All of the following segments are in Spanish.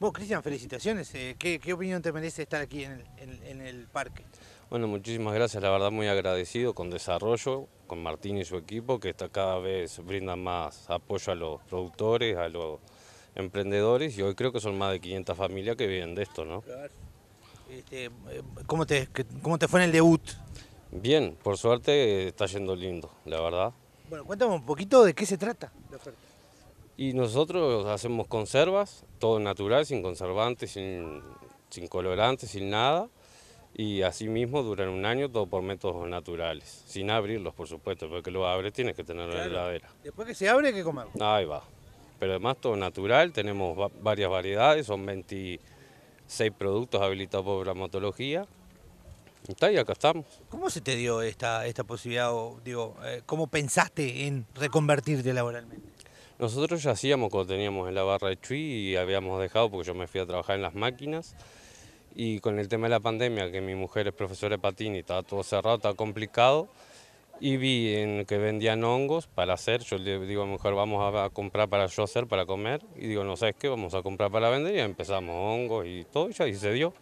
Vos, Cristian, felicitaciones. Eh, ¿Qué, opinión te merece estar aquí en el, parque? Bueno, muchísimas gracias, la verdad muy agradecido con Desarrollo, con Martín y su equipo, que está cada vez brindan más apoyo a los productores, a los emprendedores, y hoy creo que son más de 500 familias que viven de esto, ¿no? Este, eh, ¿cómo, te, ¿Cómo te fue en el debut? Bien, por suerte eh, está yendo lindo, la verdad. Bueno, cuéntame un poquito de qué se trata la oferta. Y nosotros hacemos conservas, todo natural, sin conservantes, sin, sin colorantes, sin nada. Y así mismo duran un año todo por métodos naturales, sin abrirlos por supuesto, porque lo abre tienes que tenerlo en la heladera. Después que se abre, ¿qué comemos? Ahí va. Pero además todo natural, tenemos varias variedades, son 26 productos habilitados por la Está y acá estamos. ¿Cómo se te dio esta, esta posibilidad, o, digo, eh, cómo pensaste en reconvertirte laboralmente? Nosotros ya hacíamos cuando teníamos en la barra de Chuy y habíamos dejado porque yo me fui a trabajar en las máquinas. Y con el tema de la pandemia, que mi mujer es profesora de patín y estaba todo cerrado, estaba complicado, y vi que vendían hongos para hacer, yo le digo a mi mujer, vamos a, comprar para yo hacer, para comer, y digo, no sabes qué, vamos a comprar para vender, y empezamos hongos y todo, y ya, y se dio.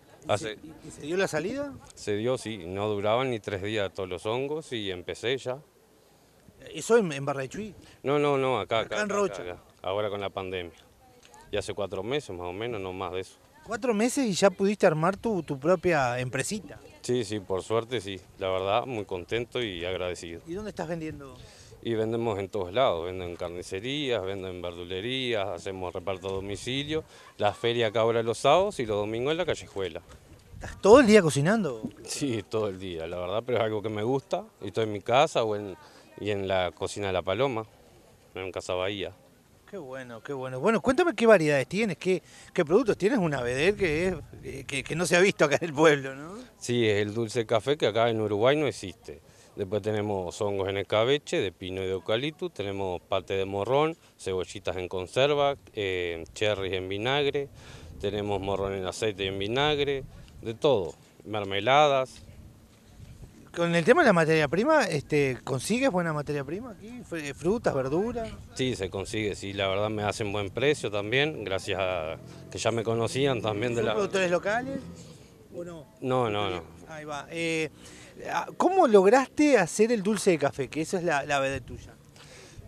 ¿Y se dio la salida? Se dio, sí, no duraban ni tres días todos los hongos, y empecé ya. ¿Eso en, en No, no, no, acá, acá. acá en Rocha. Ahora con la pandemia. Y hace cuatro meses más o menos, no más de eso. ¿Cuatro meses y ya pudiste armar tu, tu propia empresita? Sí, sí, por suerte sí. La verdad, muy contento y agradecido. ¿Y dónde estás vendiendo? Y vendemos en todos lados, vendo en carnicerías, vendo en verdulerías, hacemos reparto a domicilio, la feria acá ahora los sábados y los domingos en la callejuela. ¿Estás todo el día cocinando? Sí, todo el día, la verdad, pero es algo que me gusta. Y estoy en mi casa o en, y en la cocina de la Paloma, en Casa Bahía. Qué bueno, qué bueno. Bueno, cuéntame qué variedades tienes, qué, qué productos tienes. Una vedel que, es, eh, que, no se ha visto acá en el pueblo, ¿no? Sí, es el dulce café que acá en Uruguay no existe. Después tenemos hongos en escabeche, de pino y de eucalipto, tenemos pate de morrón, cebollitas en conserva, eh, cherries en vinagre, tenemos morrón en aceite y en vinagre, de todo, mermeladas, con el tema de la materia prima, este, ¿consigues buena materia prima aquí? Eh, ¿Frutas, verduras? Sí, se consigue, sí, la verdad me hacen buen precio también, gracias a que ya me conocían también de la... productores locales o no? No, no, no. Ahí va. Eh, ah, ¿Cómo lograste hacer el dulce de café? Que esa es la, la de tuya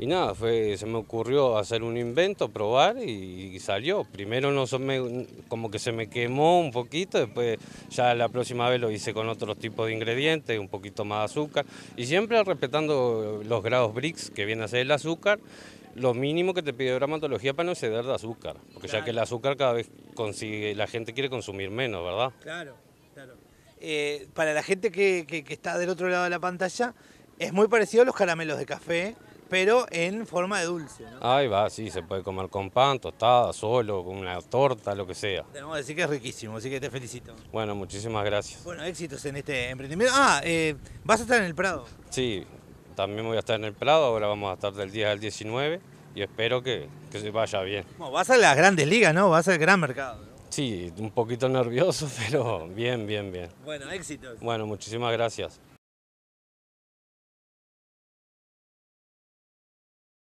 y nada, se me ocurrió hacer un invento, probar y, salió. Primero no son como que se me quemó un poquito, después ya la próxima vez lo hice con otros tipos de ingredientes, un poquito más de azúcar y siempre respetando los grados BRICS que viene a ser el azúcar. Lo mínimo que te pide gramatología para no exceder de azúcar, porque ya que el azúcar cada vez consigue, la gente quiere consumir menos, ¿verdad? Claro, claro. Eh, para la gente que, que está del otro lado de la pantalla, es muy parecido a los caramelos de café, pero en forma de dulce. ¿no? Ahí va, sí, se puede comer con pan, tostada, solo, con una torta, lo que sea. Tenemos que decir que es riquísimo, así que te felicito. Bueno, muchísimas gracias. Bueno, éxitos en este emprendimiento. Ah, eh, ¿vas a estar en el Prado? Sí, también voy a estar en el Prado, ahora vamos a estar del 10 al 19 y espero que, se vaya bien. Bueno, vas a las grandes ligas, ¿no? Vas al gran mercado. Sí, un poquito nervioso, pero bien, bien, bien. Bueno, éxitos. Bueno, muchísimas gracias.